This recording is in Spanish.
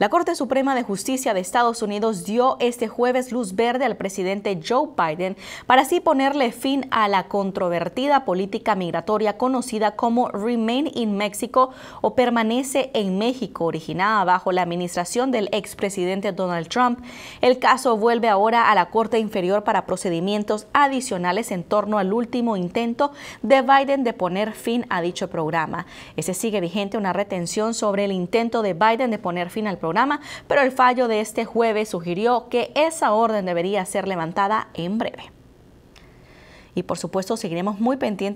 La Corte Suprema de Justicia de Estados Unidos dio este jueves luz verde al presidente Joe Biden para así ponerle fin a la controvertida política migratoria conocida como Remain in Mexico o Permanece en México, originada bajo la administración del expresidente Donald Trump. El caso vuelve ahora a la Corte Inferior para procedimientos adicionales en torno al último intento de Biden de poner fin a dicho programa. Ese sigue vigente una retención sobre el intento de Biden de poner fin al programa pero el fallo de este jueves sugirió que esa orden debería ser levantada en breve. Y por supuesto seguiremos muy pendientes